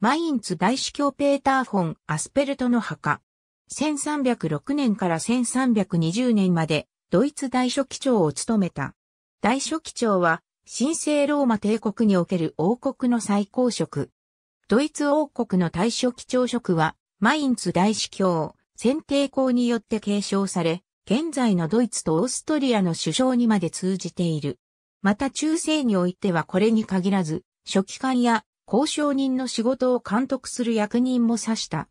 マインツ大司教ペーター・フォン・アスペルトの墓。1306年から1320年までドイツ大書記長を務めた。大書記長は神聖ローマ帝国における王国の最高職。ドイツ王国の大書記長職はマインツ大司教、選定校によって継承され、現在のドイツとオーストリアの首相にまで通じている。また中世においてはこれに限らず、書記官や交渉人の仕事を監督する役人も指した。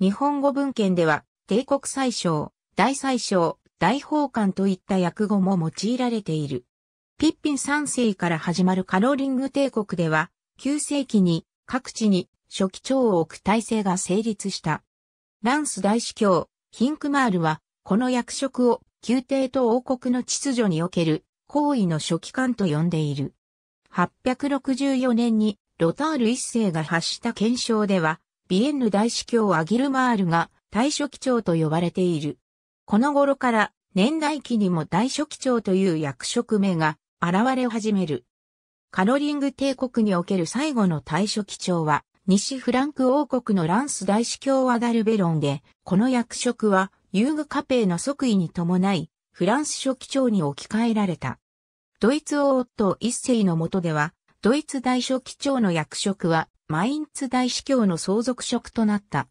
日本語文献では、帝国宰相、大宰相、大法官といった訳語も用いられている。ピッピン三世から始まるカロリング帝国では、9世紀に各地に初期長を置く体制が成立した。ランス大司教、ヒンクマールは、この役職を宮廷と王国の秩序における行為の初期官と呼んでいる。864年にロタール一世が発した検証では、ビエンヌ大司教アギルマールが大書記長と呼ばれている。この頃から年代記にも大書記長という役職名が現れ始める。カロリング帝国における最後の大書記長は、西フランク王国のランス大司教アダルベロンで、この役職は、遊具家ペの即位に伴い、フランス書記長に置き換えられた。ドイツ王夫一世の下では、ドイツ大書記長の役職は、マインツ大司教の相続職となった。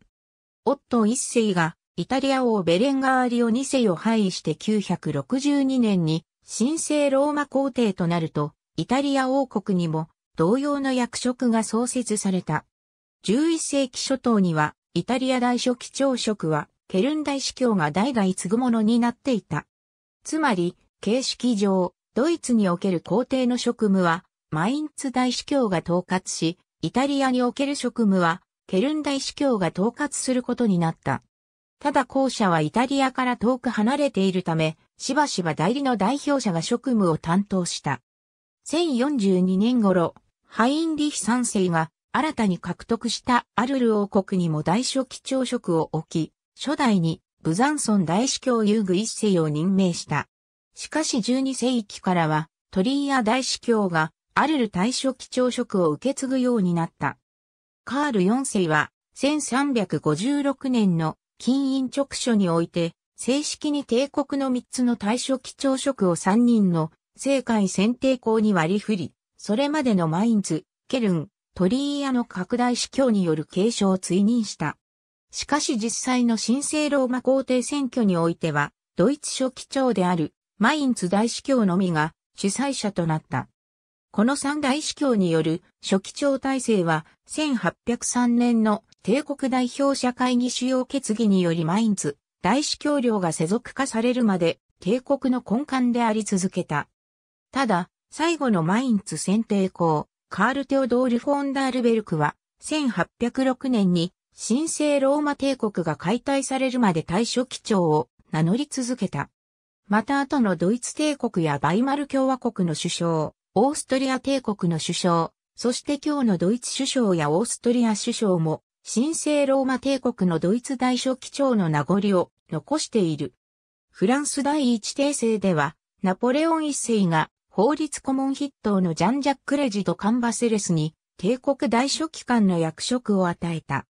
オットン一世が、イタリア王ベレンガーリオ二世を廃位して962年に、神聖ローマ皇帝となると、イタリア王国にも同様の役職が創設された。11世紀初頭には、イタリア大書記長職は、ケルン大司教が代々継ぐものになっていた。つまり、形式上、ドイツにおける皇帝の職務は、マインツ大司教が統括し、イタリアにおける職務は、ケルン大司教が統括することになった。ただ後者はイタリアから遠く離れているため、しばしば代理の代表者が職務を担当した。1042年頃、ハインリヒ3世が新たに獲得したアルル王国にも大書記長職を置き、初代にブザンソン大司教遊具一世を任命した。しかし12世紀からはトリーア大司教がアレル大書記長職を受け継ぐようになった。カール4世は、1356年の金印直書において、正式に帝国の3つの大書記長職を3人の政界選定校に割り振り、それまでのマインズ、ケルン、トリーアの拡大司教による継承を追認した。しかし実際の新生ローマ皇帝選挙においては、ドイツ書記長であるマインツ大司教のみが主催者となった。この三大司教による初期長体制は1803年の帝国代表者会議主要決議によりマインツ大司教領が世俗化されるまで帝国の根幹であり続けた。ただ、最後のマインツ選定校、カール・テオドール・フォンダールベルクは、1806年に神聖ローマ帝国が解体されるまで大初期長を名乗り続けた。また後のドイツ帝国やバイマル共和国の首相、オーストリア帝国の首相、そして今日のドイツ首相やオーストリア首相も、神聖ローマ帝国のドイツ大書記長の名残を残している。フランス第一帝政では、ナポレオン一世が法律顧問筆頭のジャン・ジャック・レジとカンバセレスに帝国大書記官の役職を与えた。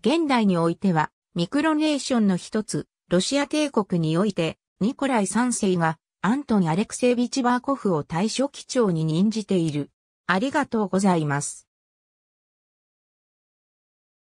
現代においては、ミクロネーションの一つ、ロシア帝国において、ニコライ三世がアントン・アレクセイビチ・バーコフを対処基調に任じている。ありがとうございます。